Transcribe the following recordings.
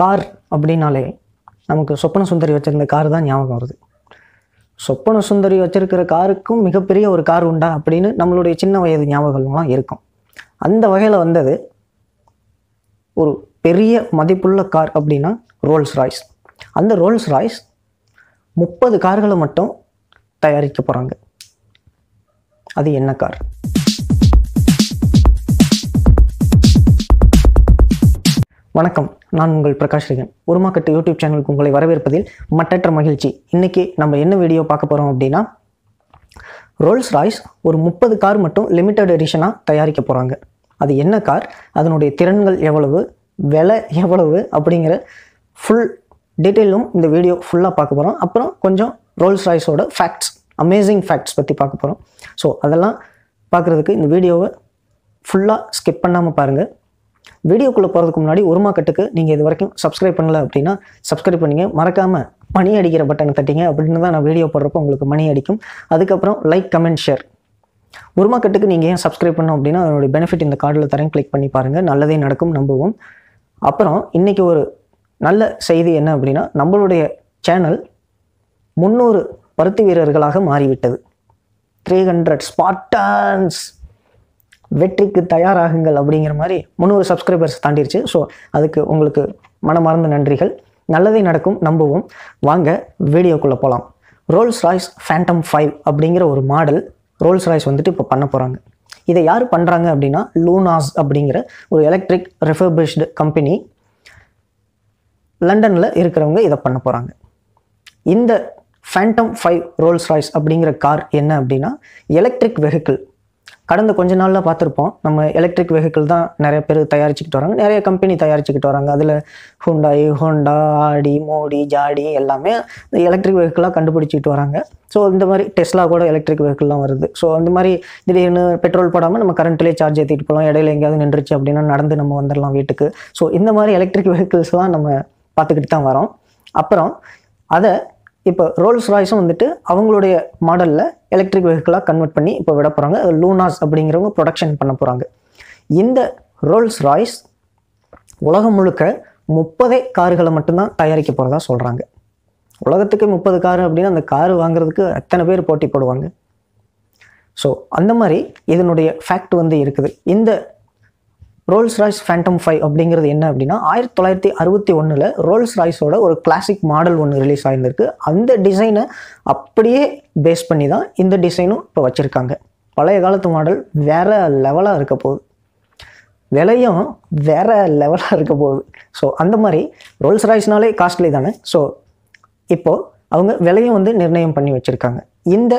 car அப்படின்னாலே நமக்கு சொப்பன சுந்தரி வச்சுருந்த கார் தான் ஞாபகம் வருது சொப்பன சுந்தரி வச்சுருக்கிற காருக்கும் மிகப்பெரிய ஒரு கார் உண்டா அப்படின்னு நம்மளுடைய சின்ன வயது ஞாபகங்கள்லாம் இருக்கும் அந்த வகையில் வந்தது ஒரு பெரிய மதிப்புள்ள கார் அப்படின்னா ரோல்ஸ் ராய்ஸ் அந்த ரோல்ஸ் ராய்ஸ் முப்பது கார்களை மட்டும் தயாரிக்க போகிறாங்க அது என்ன கார் வணக்கம் நான் உங்கள் பிரகாஷ் ரிகன் உருமாக்கட்டு யூடியூப் சேனலுக்கு உங்களை வரவேற்பதில் மட்டற்ற மகிழ்ச்சி இன்றைக்கி நம்ம என்ன வீடியோ பார்க்க போகிறோம் அப்படின்னா ரோல்ஸ் ராய்ஸ் ஒரு முப்பது கார் மட்டும் லிமிட்டட் எடிஷனாக தயாரிக்க போகிறாங்க அது என்ன கார் அதனுடைய திறன்கள் எவ்வளவு விலை எவ்வளவு அப்படிங்கிற ஃபுல் டீட்டெயிலும் இந்த வீடியோ ஃபுல்லாக பார்க்க போகிறோம் அப்புறம் கொஞ்சம் ரோல்ஸ் ராய்ஸோட ஃபேக்ட்ஸ் அமேசிங் ஃபேக்ட்ஸ் பற்றி பார்க்க போகிறோம் ஸோ அதெல்லாம் பார்க்குறதுக்கு இந்த வீடியோவை ஃபுல்லாக ஸ்கிப் பண்ணாமல் பாருங்கள் வீடியோக்குள்ளே போகிறதுக்கு முன்னாடி மாக்கட்டுக்கு நீங்கள் இது வரைக்கும் சப்ஸ்கிரைப் பண்ணல அப்படின்னா சப்ஸ்கிரைப் பண்ணிங்க மறக்காமல் மணி அடிக்கிற பட்டனை தட்டிங்க அப்படின்னு தான் நான் வீடியோ போடுறப்போ உங்களுக்கு மணி அடிக்கும் அதுக்கப்புறம் லைக் கமெண்ட் ஷேர் மாக்கட்டுக்கு நீங்கள் ஏன் சப்ஸ்கிரைப் பண்ணோம் அப்படின்னா அதனுடைய பெனிஃபிட் இந்த கார்டில் தரேன் கிளிக் பண்ணி பாருங்கள் நல்லதே நடக்கும் நம்புவோம் அப்புறம் இன்றைக்கி ஒரு நல்ல செய்தி என்ன அப்படின்னா நம்மளுடைய சேனல் முந்நூறு பருத்தி வீரர்களாக மாறிவிட்டது த்ரீ ஹண்ட்ரட் ஸ்பார்டன்ஸ் வெற்றிக்கு தயாராகுங்கள் அப்படிங்கிற மாதிரி முந்நூறு சப்ஸ்கிரைபர்ஸ் தாண்டிருச்சு ஸோ அதுக்கு உங்களுக்கு மனமார்ந்த நன்றிகள் நல்லதே நடக்கும் நம்புவோம் வாங்க வீடியோக்குள்ளே போகலாம் ரோல்ஸ் ராய்ஸ் ஃபேண்டம் ஃபைவ் அப்படிங்கிற ஒரு மாடல் ரோல்ஸ் ராய்ஸ் வந்துட்டு இப்போ பண்ண போகிறாங்க இதை யார் பண்ணுறாங்க அப்படின்னா லூனாஸ் அப்படிங்கிற ஒரு எலக்ட்ரிக் ரெஃபர்பிஷ்டு கம்பெனி லண்டனில் இருக்கிறவங்க இதை பண்ண போகிறாங்க இந்த ஃபேண்டம் ஃபைவ் ரோல்ஸ் ராய்ஸ் அப்படிங்கிற கார் என்ன அப்படின்னா எலக்ட்ரிக் வெஹிக்கிள் கடந்த கொஞ்ச நாளில் பார்த்துருப்போம் நம்ம எலக்ட்ரிக் வெஹிக்கிள் தான் நிறைய பேர் தயாரிச்சுக்கிட்டு வராங்க நிறைய கம்பெனி தயாரிச்சுக்கிட்டு வராங்க அதில் ஹுண்டாய் ஹோண்டா ஆடி மோடி ஜாடி எல்லாமே எலக்ட்ரிக் வெஹிக்கிளாக கண்டுபிடிச்சிட்டு வராங்க ஸோ இந்த மாதிரி டெஸ்லா கூட எலக்ட்ரிக் வெஹிக்கிள்லாம் வருது ஸோ இந்த மாதிரி திடீர்னு பெட்ரோல் போடாமல் நம்ம கரண்ட்லேயே சார்ஜ் ஏற்றிட்டு போகலாம் இடையில எங்கேயாவது நின்றுச்சு அப்படின்னா நடந்து நம்ம வந்துடலாம் வீட்டுக்கு ஸோ இந்த மாதிரி எலக்ட்ரிக் வெஹிக்கிள்ஸ்லாம் நம்ம பார்த்துக்கிட்டு தான் வரோம் அப்புறம் அதை இப்போ ரோல்ஸ் ராய்ஸும் வந்துட்டு அவங்களுடைய மாடலில் எலக்ட்ரிக் வெஹிக்கிளாக கன்வெர்ட் பண்ணி இப்போ விட போகிறாங்க லூனாஸ் அப்படிங்கிறவங்க ப்ரொடக்ஷன் பண்ண போகிறாங்க இந்த ரோல்ஸ் ராய்ஸ் உலகம் முழுக்க முப்பதே கார்களை மட்டும்தான் தயாரிக்க போகிறதா சொல்கிறாங்க உலகத்துக்கு முப்பது கார் அப்படின்னா அந்த கார் வாங்குறதுக்கு அத்தனை பேர் போட்டி போடுவாங்க ஸோ அந்த மாதிரி இதனுடைய ஃபேக்ட் வந்து இருக்குது இந்த ரோல்ஸ் ராய்ஸ் ஃபேண்டம் ஃபைவ் அப்படிங்கிறது என்ன அப்படின்னா ஆயிரத்தி தொள்ளாயிரத்தி அறுபத்தி ஒன்றில் ரோல்ஸ் ராய்ஸோட ஒரு கிளாசிக் மாடல் ஒன்று ரிலீஸ் ஆகியிருந்திருக்கு அந்த டிசைனை அப்படியே பேஸ் பண்ணி தான் இந்த டிசைனும் இப்போ வச்சுருக்காங்க பழைய காலத்து மாடல் வேறு லெவலாக இருக்க போகுது விலையும் வேறு லெவலாக இருக்க போகுது ஸோ அந்த மாதிரி ரோல்ஸ் ராய்ஸ்னாலே காஸ்ட்லி தானே ஸோ இப்போது அவங்க விலையும் வந்து நிர்ணயம் பண்ணி வச்சுருக்காங்க இந்த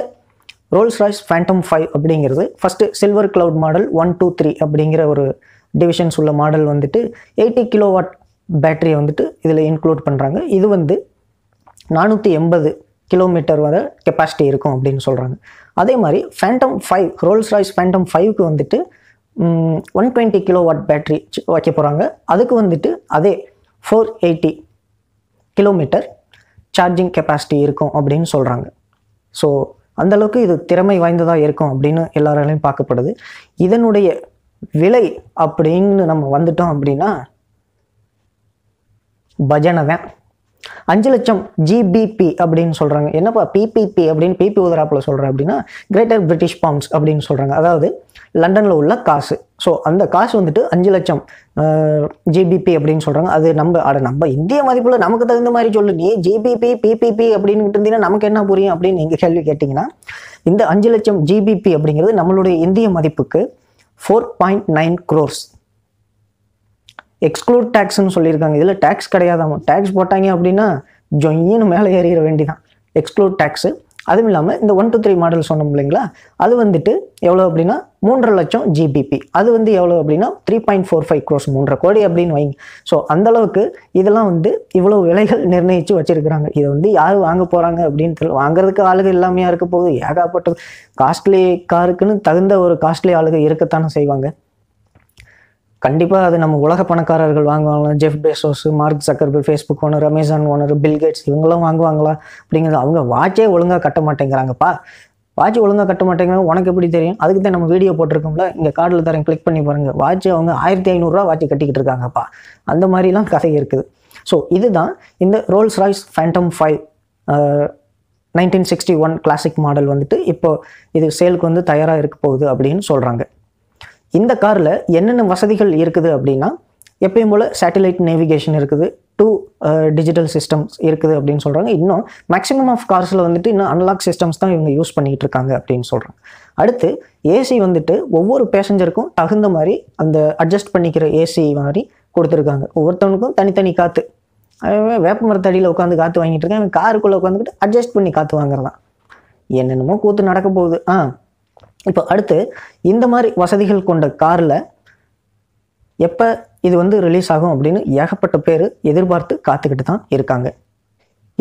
ரோல்ஸ் ராய்ஸ் ஃபேண்டம் ஃபைவ் அப்படிங்கிறது first silver cloud model one two three அப்படிங்கிற ஒரு டிவிஷன்ஸ் உள்ள மாடல் வந்துட்டு எயிட்டி கிலோவாட் பேட்டரியை வந்துட்டு இதில் இன்க்ளூட் பண்ணுறாங்க இது வந்து நானூற்றி எண்பது கிலோமீட்டர் வர கெப்பாசிட்டி இருக்கும் அப்படின்னு சொல்கிறாங்க அதே மாதிரி Phantom five Rolls Royce Phantom ஃபைவ்க்கு வந்துட்டு one twenty kilowatt battery வைக்க போகிறாங்க அதுக்கு வந்துட்டு அதே four eighty kilometre charging capacity இருக்கும் அப்படின்னு சொல்கிறாங்க ஸோ அந்தளவுக்கு இது திறமை வாய்ந்ததாக இருக்கும் அப்படின்னு எல்லாராலையும் பார்க்கப்படுது இதனுடைய விலை அப்படின்னு நம்ம வந்துட்டோம் அப்படின்னா பஜனை தான் அஞ்சு லட்சம் ஜிபிபி அப்படின்னு சொல்கிறாங்க என்னப்பா பிபிபி அப்படின்னு பிபி உதராப்பில் சொல்கிறேன் அப்படின்னா கிரேட்டர் பிரிட்டிஷ் பவுண்ட்ஸ் அப்படின்னு சொல்கிறாங்க அதாவது லண்டனில் உள்ள காசு ஸோ அந்த காசு வந்துட்டு அஞ்சு லட்சம் ஜிபிபி அப்படின்னு சொல்கிறாங்க அது நம்ம அட நம்ம இந்திய மதிப்பில் நமக்கு தகுந்த மாதிரி சொல்லு நீ ஜிபிபி பிபிபி அப்படின்னு இருந்தீங்கன்னா நமக்கு என்ன புரியும் அப்படின்னு நீங்கள் கேள்வி கேட்டிங்கன்னா இந்த அஞ்சு லட்சம் ஜிபிபி அப்படிங்கிறது நம்மளுடைய இந்திய மதிப்புக்கு 4.9 crores எக்ஸ்க்ளூட் டேக்ஸ்ன்னு சொல்லியிருக்காங்க இதில் டேக்ஸ் கிடையாதாமோ டேக்ஸ் போட்டாங்க அப்படின்னா ஜொய்யன்னு மேலே ஏறிட வேண்டிதான் எக்ஸ்க்ளூட் டேக்ஸு அதுவும் இல்லாமல் இந்த ஒன் டூ த்ரீ மாடல் சொன்னோம் இல்லைங்களா அது வந்துட்டு எவ்வளோ அப்படின்னா மூன்றரை லட்சம் ஜிபிபி அது வந்து எவ்வளோ அப்படின்னா three point four five crores மூன்றரை கோடி அப்படின்னு வைங்க ஸோ அந்தளவுக்கு இதெல்லாம் வந்து இவ்வளோ விலைகள் நிர்ணயித்து வச்சுருக்கிறாங்க இதை வந்து யார் வாங்க போகிறாங்க அப்படின்னு தெரியல வாங்குறதுக்கு ஆளுக இல்லாமையாக இருக்க போகுது ஏகாப்பட்டது காஸ்ட்லி காருக்குன்னு தகுந்த ஒரு காஸ்ட்லி ஆளுக இருக்கத்தானே செய்வாங்க கண்டிப்பாக அது நம்ம உலக பணக்காரர்கள் வாங்குவாங்களா Jeff Bezos Mark Zuckerberg Facebook owner Amazon owner Bill Gates இவங்களாம் வாங்குவாங்களா அப்படிங்கிறது அவங்க வாட்சே ஒழுங்காக கட்ட மாட்டேங்கிறாங்கப்பா வாட்ச் ஒழுங்காக கட்ட மாட்டேங்கிறாங்க உனக்கு எப்படி தெரியும் அதுக்கு தான் நம்ம வீடியோ போட்டிருக்கோம்ல இங்கே கார்டில் தரேன் கிளிக் பண்ணி பாருங்கள் வாட்ச் அவங்க ஆயிரத்தி ஐநூறுரூவா வாட்ச் கட்டிக்கிட்டு இருக்காங்கப்பா அந்த மாதிரிலாம் கதை இருக்குது ஸோ இதுதான் இந்த Rolls Royce Phantom five nineteen sixty one classic model வந்துட்டு இப்போ இது சேலுக்கு வந்து தயாராக இருக்க போகுது அப்படின்னு சொல்கிறாங்க இந்த காரில் என்னென்ன வசதிகள் இருக்குது அப்படின்னா எப்பயும் போல் சேட்டலைட் நேவிகேஷன் இருக்குது டூ டிஜிட்டல் சிஸ்டம்ஸ் இருக்குது அப்படின்னு சொல்கிறாங்க இன்னும் மேக்ஸிமம் ஆஃப் கார்ஸில் வந்துட்டு இன்னும் அன்லாக் சிஸ்டம்ஸ் தான் இவங்க யூஸ் பண்ணிகிட்டு இருக்காங்க அப்படின்னு சொல்கிறாங்க அடுத்து ஏசி வந்துட்டு ஒவ்வொரு பேசஞ்சருக்கும் தகுந்த மாதிரி அந்த அட்ஜஸ்ட் பண்ணிக்கிற ஏசி மாதிரி கொடுத்துருக்காங்க ஒவ்வொருத்தவனுக்கும் தனித்தனி காற்று வேப்ப மரத்தடியில் உட்காந்து காற்று வாங்கிட்டு இருக்கேன் காருக்குள்ளே உட்காந்துக்கிட்டு அட்ஜஸ்ட் பண்ணி காற்று வாங்குறதான் என்னென்னமோ கூத்து நடக்க போகுது ஆ இப்போ அடுத்து இந்த மாதிரி வசதிகள் கொண்ட காரில் எப்போ இது வந்து ரிலீஸ் ஆகும் அப்படின்னு ஏகப்பட்ட பேர் எதிர்பார்த்து காத்துக்கிட்டு தான் இருக்காங்க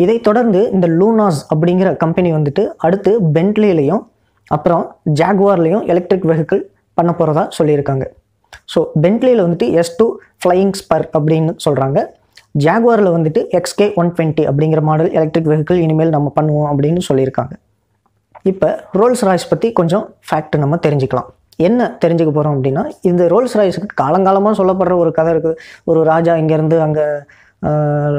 இதை தொடர்ந்து இந்த லூனாஸ் அப்படிங்கிற கம்பெனி வந்துட்டு அடுத்து பென்ட்லேயும் அப்புறம் ஜாக்வார்லேயும் எலக்ட்ரிக் வெஹிக்கிள் பண்ண போகிறதா சொல்லியிருக்காங்க ஸோ பென்ட்லேயில் வந்துட்டு எஸ் டூ ஃப்ளையிங் ஸ்பர் அப்படின்னு சொல்கிறாங்க ஜாகுவாரில் வந்துட்டு எக்ஸ்கே ஒன் டுவெண்ட்டி அப்படிங்கிற மாடல் எலக்ட்ரிக் வெஹிக்கிள் இனிமேல் நம்ம பண்ணுவோம் அப்படின்னு சொல்லியிருக்காங்க இப்போ ரோல்ஸ் ராய்ஸ் பற்றி கொஞ்சம் ஃபேக்ட் நம்ம தெரிஞ்சுக்கலாம் என்ன தெரிஞ்சுக்க போகிறோம் அப்படின்னா இந்த ரோல்ஸ் ராய்ஸுக்கு காலங்காலமாக சொல்லப்படுற ஒரு கதை இருக்குது ஒரு ராஜா இங்கேருந்து அங்கே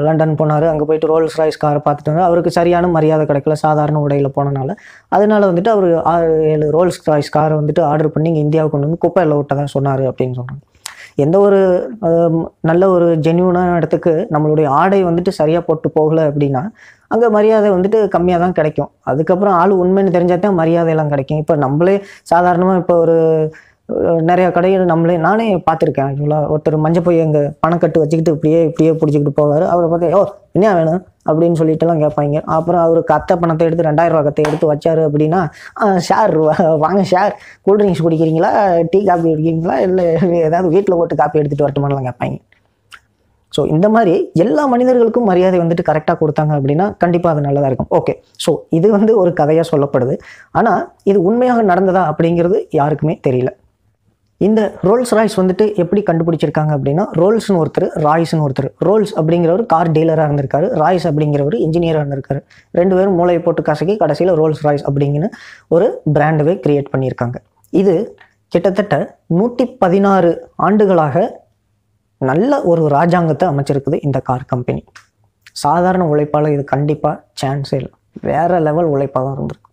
லண்டன் போனார் அங்கே போயிட்டு ரோல்ஸ் ராய்ஸ் காரை பார்த்துட்டு அவருக்கு சரியான மரியாதை கிடைக்கல சாதாரண உடையில் போனனால அதனால் வந்துட்டு அவர் ஆறு ஏழு ரோல்ஸ் ராய்ஸ் காரை வந்துட்டு ஆர்டர் பண்ணி இங்கே இந்தியாவுக்கு கொண்டு வந்து குப்பையில் விட்டதான் சொன்னார் அப்படின்னு சொன்னாங்க எந்த ஒரு நல்ல ஒரு ஜென்யூனான இடத்துக்கு நம்மளுடைய ஆடை வந்துட்டு சரியாக போட்டு போகலை அப்படின்னா அங்கே மரியாதை வந்துட்டு கம்மியாக தான் கிடைக்கும் அதுக்கப்புறம் ஆள் உண்மைன்னு தெரிஞ்சால் தான் மரியாதையெல்லாம் கிடைக்கும் இப்போ நம்மளே சாதாரணமாக இப்போ ஒரு நிறைய கடைகள் நம்மளே நானே பார்த்துருக்கேன் இவ்வளோ ஒருத்தர் மஞ்சள் போய் எங்கள் பணக்கட்டு வச்சுக்கிட்டு இப்படியே இப்படியே பிடிச்சிக்கிட்டு போவார் அவரை பார்த்து ஓ என்ன வேணும் அப்படின்னு சொல்லிட்டுலாம் கேட்பாங்க அப்புறம் அவர் கத்த பணத்தை எடுத்து ரெண்டாயிரம் ரூபா கத்தை எடுத்து வச்சார் அப்படின்னா ஷேர் வாங்க கூல் கூல்ட்ரிங்க்ஸ் குடிக்கிறீங்களா டீ காப்பி குடிக்கிறீங்களா இல்லை ஏதாவது வீட்டில் போட்டு காப்பி எடுத்துகிட்டு வரட்டுமானலாம் கேட்பாங்க ஸோ இந்த மாதிரி எல்லா மனிதர்களுக்கும் மரியாதை வந்துட்டு கரெக்டாக கொடுத்தாங்க அப்படின்னா கண்டிப்பாக அது நல்லதாக இருக்கும் ஓகே ஸோ இது வந்து ஒரு கதையாக சொல்லப்படுது ஆனால் இது உண்மையாக நடந்ததா அப்படிங்கிறது யாருக்குமே தெரியல இந்த ரோல்ஸ் ராய்ஸ் வந்துட்டு எப்படி கண்டுபிடிச்சிருக்காங்க அப்படின்னா ரோல்ஸ்னு ஒருத்தர் ராய்ஸ்னு ஒருத்தர் ரோல்ஸ் அப்படிங்கிறவர் கார் டீலராக இருந்திருக்காரு ராய்ஸ் அப்படிங்கிறவர் இன்ஜினியராக இருந்திருக்காரு ரெண்டு பேரும் மூளையை போட்டு கசக்கி கடைசியில் ரோல்ஸ் ராய்ஸ் அப்படிங்கிற ஒரு பிராண்டவே கிரியேட் பண்ணியிருக்காங்க இது கிட்டத்தட்ட நூற்றி பதினாறு ஆண்டுகளாக நல்ல ஒரு ராஜாங்கத்தை அமைச்சிருக்குது இந்த கார் கம்பெனி சாதாரண உழைப்பால் இது கண்டிப்பாக சான்ஸே இல்லை வேறு லெவல் உழைப்பாக தான் இருந்திருக்கும்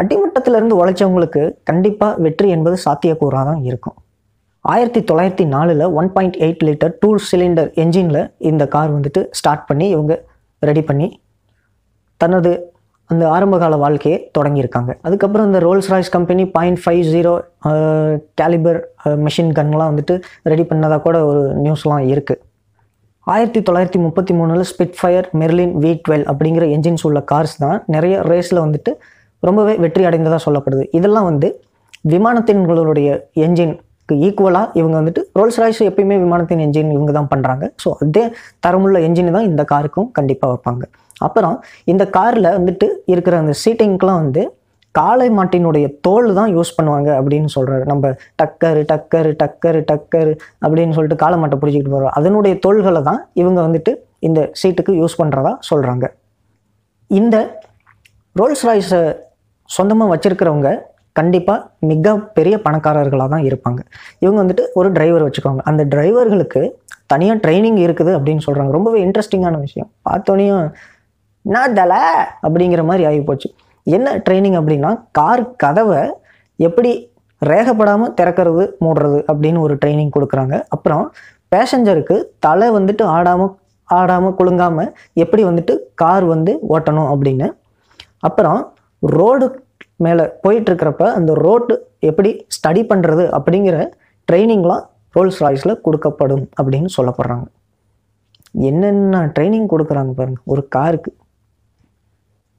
அடிமட்டத்திலிருந்து உழைச்சவங்களுக்கு கண்டிப்பாக வெற்றி என்பது சாத்தியக்கூறாக தான் இருக்கும் ஆயிரத்தி தொள்ளாயிரத்தி நாலில் one point eight litre two cylinder என்ஜினில் இந்த கார் வந்துட்டு ஸ்டார்ட் பண்ணி இவங்க ரெடி பண்ணி தனது அந்த ஆரம்பகால வாழ்க்கையை தொடங்கியிருக்காங்க அதுக்கப்புறம் இந்த Rolls Royce company point five zero calibre machine கன்லாம் வந்துட்டு ரெடி பண்ணதாக கூட ஒரு நியூஸ்லாம் இருக்குது ஆயிரத்தி தொள்ளாயிரத்தி முப்பத்தி மூணில் Spitfire Merlin V twelve அப்படிங்கிற என்ஜின்ஸ் உள்ள கார்ஸ் தான் நிறைய ரேஸில் வந்துட்டு ரொம்பவே வெற்றி அடைந்ததாக சொல்லப்படுது இதெல்லாம் வந்து விமானத்தின்களுடைய என்ஜின்க்கு ஈக்குவலாக இவங்க வந்துட்டு ரோல்ஸ் ராய்ஸ் எப்பயுமே விமானத்தின் என்ஜின் இவங்க தான் பண்ணுறாங்க ஸோ அதே தரமுள்ள என்ஜின் தான் இந்த காருக்கும் கண்டிப்பாக வைப்பாங்க அப்புறம் இந்த காரில் வந்துட்டு இருக்கிற அந்த சீட்டிங்க்கெலாம் வந்து காளை மாட்டினுடைய தோல் தான் யூஸ் பண்ணுவாங்க அப்படின்னு சொல்கிறாரு நம்ம டக்கரு டக்கரு டக்கரு டக்கரு அப்படின்னு சொல்லிட்டு காளை மாட்டை பிடிச்சிக்கிட்டு போகிறோம் அதனுடைய தோள்களை தான் இவங்க வந்துட்டு இந்த சீட்டுக்கு யூஸ் பண்ணுறதா சொல்கிறாங்க இந்த ரோல்ஸ் ராய்ஸை சொந்தமாக வச்சுருக்கிறவங்க கண்டிப்பாக மிக பெரிய பணக்காரர்களாக தான் இருப்பாங்க இவங்க வந்துட்டு ஒரு டிரைவர் வச்சுக்கோங்க அந்த டிரைவர்களுக்கு தனியாக ட்ரைனிங் இருக்குது அப்படின்னு சொல்கிறாங்க ரொம்பவே இன்ட்ரெஸ்டிங்கான விஷயம் பார்த்தோனையும் நான் தல அப்படிங்கிற மாதிரி ஆகி போச்சு என்ன ட்ரைனிங் அப்படின்னா கார் கதவை எப்படி ரேகப்படாமல் திறக்கிறது மூடுறது அப்படின்னு ஒரு ட்ரைனிங் கொடுக்குறாங்க அப்புறம் பேசஞ்சருக்கு தலை வந்துட்டு ஆடாமல் ஆடாமல் குலுங்காமல் எப்படி வந்துட்டு கார் வந்து ஓட்டணும் அப்படின்னு அப்புறம் ரோடு மேலே போயிட்டுருக்கிறப்ப அந்த ரோட்டு எப்படி ஸ்டடி பண்ணுறது அப்படிங்கிற ட்ரைனிங்லாம் ரோல்ஸ் ராய்ஸில் கொடுக்கப்படும் அப்படின்னு சொல்லப்படுறாங்க என்னென்ன ட்ரைனிங் கொடுக்குறாங்க பாருங்கள் ஒரு காருக்கு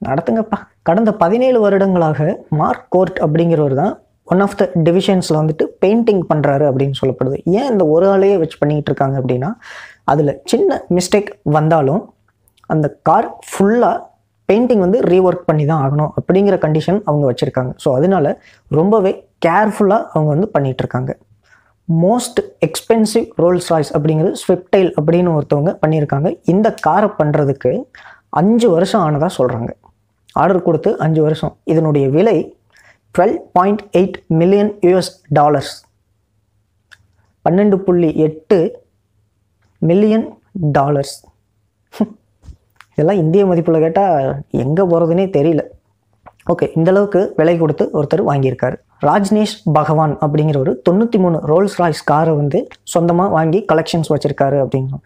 நடத்துங்கப்பா கடந்த பதினேழு வருடங்களாக மார்க் கோர்ட் அப்படிங்கிறவர் தான் ஒன் ஆஃப் த டிவிஷன்ஸில் வந்துட்டு பெயிண்டிங் பண்ணுறாரு அப்படின்னு சொல்லப்படுது ஏன் இந்த ஒரு ஆளையே வச்சு பண்ணிக்கிட்டு இருக்காங்க அப்படின்னா அதில் சின்ன மிஸ்டேக் வந்தாலும் அந்த கார் ஃபுல்லாக பெயிண்டிங் வந்து ரீஒர்க் பண்ணி தான் ஆகணும் அப்படிங்கிற கண்டிஷன் அவங்க வச்சுருக்காங்க ஸோ அதனால ரொம்பவே கேர்ஃபுல்லாக அவங்க வந்து பண்ணிகிட்ருக்காங்க மோஸ்ட் எக்ஸ்பென்சிவ் ரோல்ஸ் ராய்ஸ் அப்படிங்கிறது ஸ்விப்டைல் அப்படின்னு ஒருத்தவங்க பண்ணியிருக்காங்க இந்த காரை பண்ணுறதுக்கு அஞ்சு வருஷம் ஆனதாக சொல்கிறாங்க ஆர்டர் கொடுத்து அஞ்சு வருஷம் இதனுடைய விலை twelve point eight million US dollars பன்னெண்டு புள்ளி எட்டு மில்லியன் டாலர்ஸ் இதெல்லாம் இந்திய மதிப்பில் கேட்டால் எங்கே போகிறதுனே தெரியல ஓகே இந்தளவுக்கு விலை கொடுத்து ஒருத்தர் வாங்கியிருக்காரு ராஜ்னேஷ் பகவான் அப்படிங்கிற ஒரு தொண்ணூற்றி மூணு ரோல்ஸ் ராய்ஸ் காரை வந்து சொந்தமாக வாங்கி கலெக்ஷன்ஸ் வச்சுருக்காரு அப்படிங்கிறோம்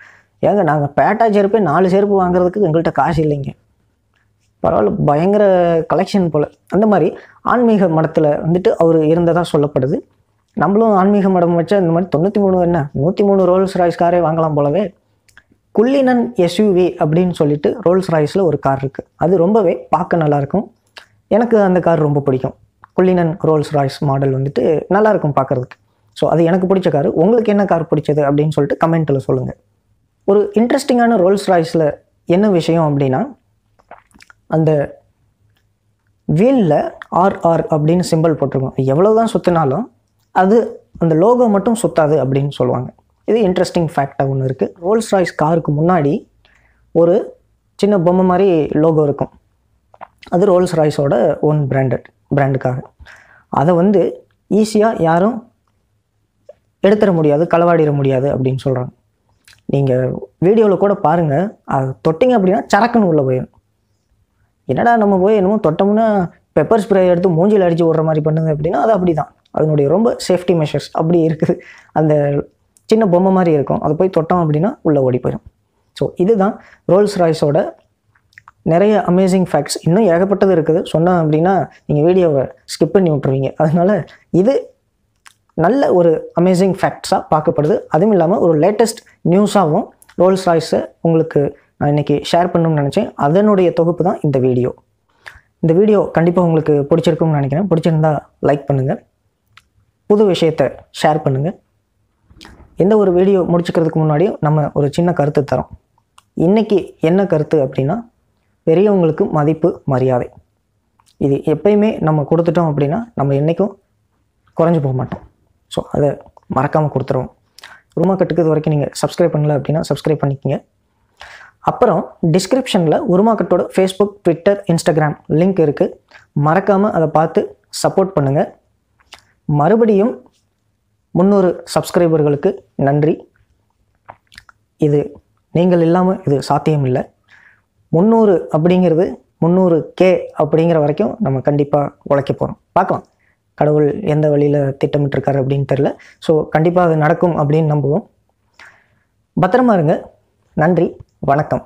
ஏங்க நாங்கள் பேட்டா செருப்பே நாலு செருப்பு வாங்குறதுக்கு எங்கள்கிட்ட காசு இல்லைங்க பரவாயில்ல பயங்கர கலெக்ஷன் போல் அந்த மாதிரி ஆன்மீக மடத்தில் வந்துட்டு அவர் இருந்ததாக சொல்லப்படுது நம்மளும் ஆன்மீக மடம் வச்சா இந்த மாதிரி தொண்ணூற்றி மூணு என்ன நூற்றி மூணு ரோல்ஸ் ராய்ஸ் காரே வாங்கலாம் போலவே குள்ளினன் எஸ்யூவி அப்படின்னு சொல்லிட்டு ரோல்ஸ் ராய்ஸில் ஒரு கார் இருக்குது அது ரொம்பவே பார்க்க நல்லாயிருக்கும் எனக்கு அந்த கார் ரொம்ப பிடிக்கும் குள்ளினன் ரோல்ஸ் ராய்ஸ் மாடல் வந்துட்டு நல்லாயிருக்கும் பார்க்குறதுக்கு ஸோ அது எனக்கு பிடிச்ச கார் உங்களுக்கு என்ன கார் பிடிச்சது அப்படின்னு சொல்லிட்டு கமெண்ட்டில் சொல்லுங்கள் ஒரு இன்ட்ரெஸ்டிங்கான ரோல்ஸ் ராய்ஸில் என்ன விஷயம் அப்படின்னா அந்த வீலில் ஆர்ஆர் அப்படின்னு சிம்பிள் போட்டிருக்கோம் எவ்வளோ தான் சுற்றினாலும் அது அந்த லோகோ மட்டும் சுத்தாது அப்படின்னு சொல்லுவாங்க இது இன்ட்ரெஸ்டிங் ஃபேக்டாக ஒன்று இருக்குது ரோல்ஸ் ராய்ஸ் காருக்கு முன்னாடி ஒரு சின்ன பொம்மை மாதிரி லோகோ இருக்கும் அது ரோல்ஸ் ராய்ஸோட ஓன் பிராண்டட் பிராண்டுக்காக அதை வந்து ஈஸியாக யாரும் எடுத்துட முடியாது களவாடிட முடியாது அப்படின்னு சொல்கிறாங்க நீங்கள் வீடியோவில் கூட பாருங்கள் அது தொட்டிங்க அப்படின்னா சரக்குன்னு உள்ளே போயிடும் என்னடா நம்ம போய் என்னமோ தொட்டோம்னா பெப்பர் ஸ்ப்ரே எடுத்து மூஞ்சியில் அடித்து விடுற மாதிரி பண்ணுங்க அப்படின்னா அது அப்படி தான் அதனுடைய ரொம்ப சேஃப்டி மெஷர்ஸ் அப்படி இருக்குது அந்த சின்ன பொம்மை மாதிரி இருக்கும் அதை போய் தொட்டோம் அப்படின்னா உள்ளே ஓடி போயிடும் ஸோ இதுதான் ரோல்ஸ் ராய்ஸோட நிறைய அமேசிங் ஃபேக்ட்ஸ் இன்னும் ஏகப்பட்டது இருக்குது சொன்னேன் அப்படின்னா நீங்கள் வீடியோவை ஸ்கிப் பண்ணி விட்ருவீங்க அதனால் இது நல்ல ஒரு அமேசிங் ஃபேக்ட்ஸாக பார்க்கப்படுது அதுவும் இல்லாமல் ஒரு லேட்டஸ்ட் நியூஸாகவும் ரோல்ஸ் ராய்ஸை உங்களுக்கு நான் இன்றைக்கி ஷேர் பண்ணணும்னு நினச்சேன் அதனுடைய தொகுப்பு தான் இந்த வீடியோ இந்த வீடியோ கண்டிப்பாக உங்களுக்கு பிடிச்சிருக்கும்னு நினைக்கிறேன் பிடிச்சிருந்தால் லைக் பண்ணுங்கள் புது விஷயத்தை ஷேர் பண்ணுங்கள் எந்த ஒரு வீடியோ முடிச்சுக்கிறதுக்கு முன்னாடியும் நம்ம ஒரு சின்ன கருத்து தரோம் இன்றைக்கி என்ன கருத்து அப்படின்னா பெரியவங்களுக்கு மதிப்பு மரியாதை இது எப்பயுமே நம்ம கொடுத்துட்டோம் அப்படின்னா நம்ம என்றைக்கும் குறைஞ்சி போக மாட்டோம் ஸோ அதை மறக்காமல் கொடுத்துருவோம் உருமா கட்டுக்கிறது வரைக்கும் நீங்கள் சப்ஸ்கிரைப் பண்ணல அப்படின்னா சப்ஸ்கிரைப் பண்ணிக்கோங்க அப்புறம் டிஸ்கிரிப்ஷனில் உருமாக்கட்டோட ஃபேஸ்புக் ட்விட்டர் இன்ஸ்டாகிராம் லிங்க் இருக்குது மறக்காமல் அதை பார்த்து சப்போர்ட் பண்ணுங்கள் மறுபடியும் முந்நூறு சப்ஸ்கிரைபர்களுக்கு நன்றி இது நீங்கள் இல்லாமல் இது சாத்தியம் இல்லை முந்நூறு அப்படிங்கிறது முந்நூறு கே அப்படிங்கிற வரைக்கும் நம்ம கண்டிப்பாக உழைக்க போகிறோம் பார்க்கலாம் கடவுள் எந்த வழியில் திட்டமிட்டிருக்காரு அப்படின்னு தெரில ஸோ கண்டிப்பாக அது நடக்கும் அப்படின்னு நம்புவோம் பத்திரமா இருங்க நன்றி வணக்கம்